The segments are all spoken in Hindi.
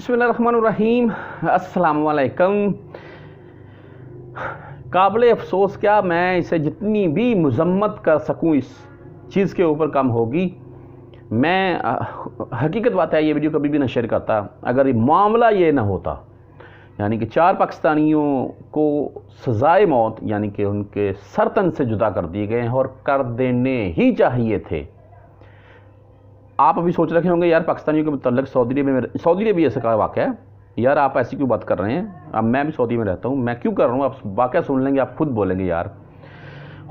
बसमीम अल्लाम काबिल अफसोस क्या मैं इसे जितनी भी मजम्मत कर सकूँ इस चीज़ के ऊपर कम होगी मैं हकीकत बात है ये वीडियो कभी भी ना शेयर करता अगर ये मामला ये ना होता यानी कि चार पाकिस्तानियों को सजाए मौत यानी कि उनके सरतन से जुदा कर दिए गए हैं और कर देने ही चाहिए थे आप अभी सोच रखे होंगे यार पाकिस्तानियों के मतलब सऊदी अरब में सऊदी अरब ऐसे का वाक़ है यार आप ऐसी क्यों बात कर रहे हैं अब मैं भी सऊदी में रहता हूँ मैं क्यों कर रहा हूँ आप वाक़ सुन लेंगे आप खुद बोलेंगे यार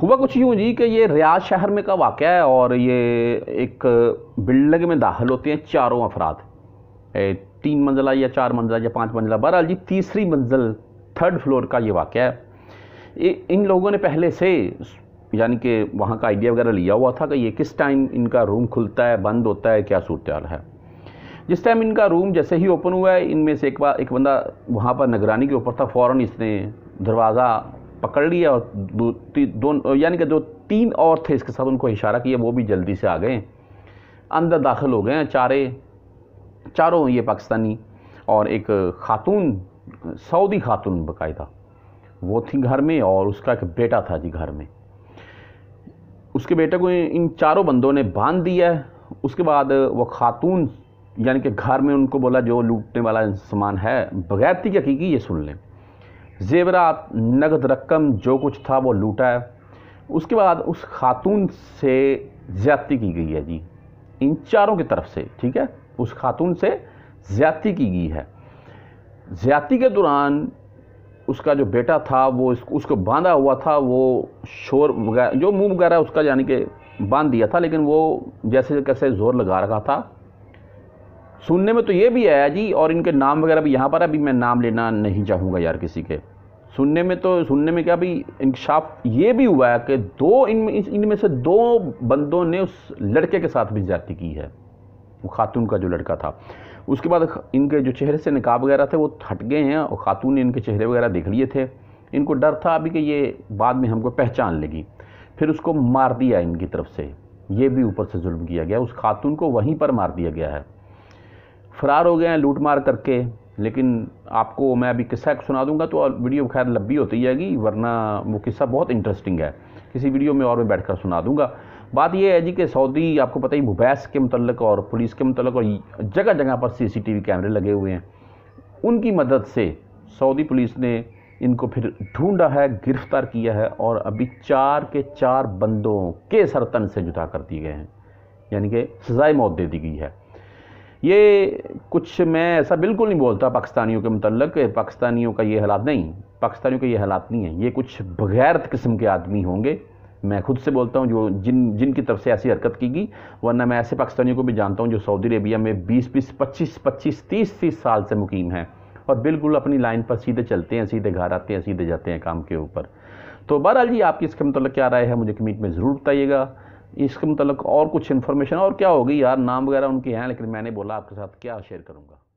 हुआ कुछ यूँ जी कि ये रियाज शहर में का वाक़ है और ये एक बिल्डिंग में दाखिल होते हैं चारों अफराद तीन मंजिला या चार मंजिला या पाँच मंजिला बहरहाल जी तीसरी मंजिल थर्ड फ्लोर का ये वाक़ है इन लोगों ने पहले से यानी कि वहाँ का आइडिया वगैरह लिया हुआ था कि ये किस टाइम इनका रूम खुलता है बंद होता है क्या सूरत है जिस टाइम इनका रूम जैसे ही ओपन हुआ है इनमें से एक बार एक बंदा वहाँ पर निगरानी के ऊपर था फ़ौर इसने दरवाज़ा पकड़ लिया और दो दोनों यानी कि जो तीन और थे इसके साथ उनको इशारा किया वो भी जल्दी से आ गए अंदर दाखिल हो गए हैं चारे चारों ये पाकिस्तानी और एक खातून सऊदी खातून बाकायदा वो थी घर में और उसका एक बेटा था जी घर में उसके बेटे को इन चारों बंदों ने बांध दिया है उसके बाद वो खातून यानी कि घर में उनको बोला जो लूटने वाला सामान है बगैरती की ये सुन लें जेवरात नगद रकम जो कुछ था वो लूटा है उसके बाद उस खातून से ज़्यादती की गई है जी इन चारों की तरफ से ठीक है उस खातून से ज़्यादती की गई है ज़्यादती के दौरान उसका जो बेटा था वो उसको बांधा हुआ था वो शोर वगैरह जो मुंह वगैरह उसका यानी कि बांध दिया था लेकिन वो जैसे कैसे ज़ोर लगा रखा था सुनने में तो ये भी आया जी और इनके नाम वगैरह भी यहाँ पर अभी मैं नाम लेना नहीं चाहूँगा यार किसी के सुनने में तो सुनने में क्या भी इंकशाफ ये भी हुआ है कि दो इन इनमें से दो बंदों ने उस लड़के के साथ भी ज्यादा की है वो खातून का जो लड़का था उसके बाद इनके जो चेहरे से निकाब वगैरह थे वो हट गए हैं और ख़ातून ने इनके चेहरे वगैरह देख लिए थे इनको डर था अभी कि ये बाद में हमको पहचान लेगी फिर उसको मार दिया इनकी तरफ से ये भी ऊपर से जुल्म किया गया उस खातून को वहीं पर मार दिया गया है फ़रार हो गए हैं लूट मार करके लेकिन आपको मैं अभी किस्सा सुना दूंगा तो वीडियो खैर लंबी होती जाएगी वरना वो किस्सा बहुत इंटरेस्टिंग है किसी वीडियो में और मैं बैठ कर सुना दूंगा बात यह है जी कि सऊदी आपको पता ही मुबैस के मतलब और पुलिस के मतलब और जगह जगह पर सीसीटीवी कैमरे लगे हुए हैं उनकी मदद से सऊदी पुलिस ने इनको फिर ढूंढा है गिरफ्तार किया है और अभी चार के चार बंदों के सरतन से जुदा कर दिए गए हैं यानी कि सजाए मौत दे दी गई है ये कुछ मैं ऐसा बिल्कुल नहीं बोलता पाकिस्तानियों के मतलब पाकिस्तानियों का ये हालात नहीं पाकिस्तानियों का ये हालात नहीं है ये कुछ बगैरत किस्म के आदमी होंगे मैं खुद से बोलता हूँ जो जिन जिनकी तरफ से ऐसी हरकत की गई वरना मैं ऐसे पाकिस्तानियों को भी जानता हूँ जो सऊदी अरेबिया में बीस बीस पच्चीस पच्चीस तीस तीस साल से मुकीम हैं और बिल्कुल अपनी लाइन पर सीधे चलते हैं सीधे घर आते हैं सीधे जाते हैं काम के ऊपर तो बहरहाल जी आपकी इसके मतलब क्या राय है मुझे कमेंट में ज़रूर बताइएगा इसके मतलब और कुछ इन्फॉर्मेशन और क्या होगी यार नाम वगैरह उनके हैं लेकिन मैंने बोला आपके साथ क्या शेयर करूँगा